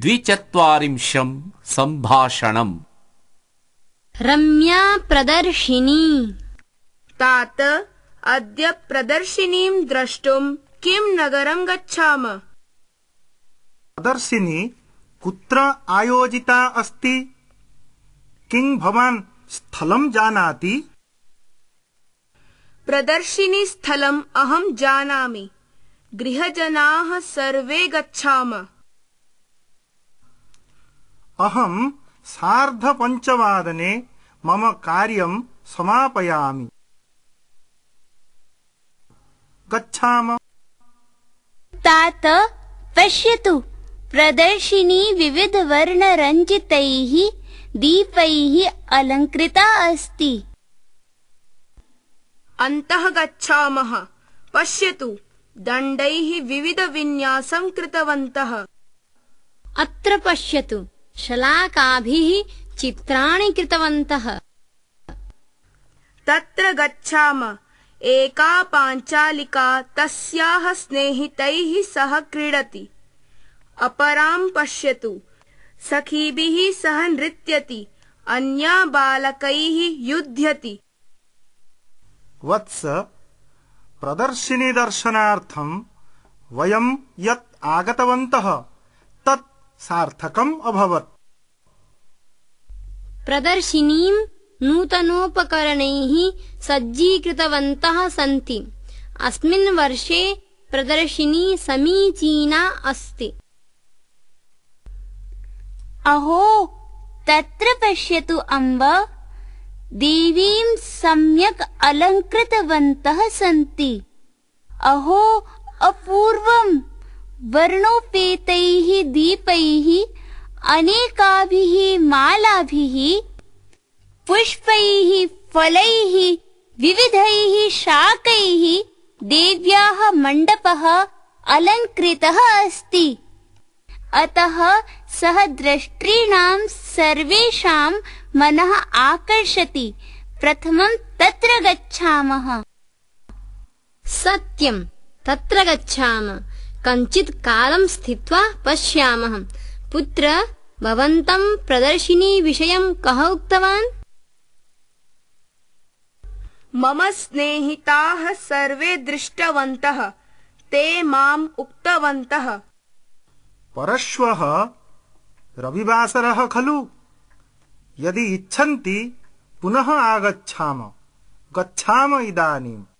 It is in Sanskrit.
द्विचत्वारिंशम् सम्भाषणम् रम्या प्रदर्शिनी तात अद्य प्रदर्शिनीम् द्रष्टुम् किम् नगरम् प्रदर्शिनी कुत्र आयोजिता अस्ति किं भवान् स्थलम् जानाति प्रदर्शिनी स्थलम् अहम् जानामि गृहजनाः सर्वे गच्छाम अहम् सार्धपञ्चवादने मम कार्यम् समापयामि गच्छाम तात पश्यतु प्रदर्शिनी विविधवर्णरञ्जितैः दीपैः अलङ्कृता अस्ति अन्तः गच्छामः पश्यतु दण्डैः विविधविन्यासम् कृतवन्तः अत्र पश्यतु शलाकाभिः चित्राणि कृतवन्तः तत्र गच्छाम एका पाञ्चालिका तस्याः स्नेहितैः सह क्रीडति अपराम् पश्यतु सखीभिः सह नृत्यति अन्या बालकैः युध्यति वत्स प्रदर्शिनीदर्शनार्थम् वयम् यत् आगतवन्तः तत् सार्थकम् अभवत् प्रदर्शिनीम् नूतनोपकरणैः सज्जीकृतवन्तः सन्ति अस्मिन् वर्षे प्रदर्शिनी समीचीना अस्ति अहो तत्र पश्यतु अम्ब देवीम् सम्यक् अलङ्कृतवन्तः सन्ति अहो अपूर्वम् वर्णोपेतैः दीपैः अनेकाभिः मालाभिः पुष्पैः फलैः विविधैः शाकैः देव्याः मण्डपः अलङ्कृतः अस्ति अतः सः द्रष्टॄणाम् सर्वेषाम् मनः आकर्षति प्रथमम् तत्र गच्छामः सत्यम् तत्र गच्छाम कञ्चित् कालम् स्थित्वा पश्यामः पुत्र भवन्तं प्रदर्शिनीविषयम् कः उक्तवान् मम स्नेहिताः सर्वे दृष्टवन्तः ते माम् उक्तवन्तः परश्वः रविवासरः खलु यदि इच्छन्ति पुनः आगच्छाम गच्छाम इदानीम्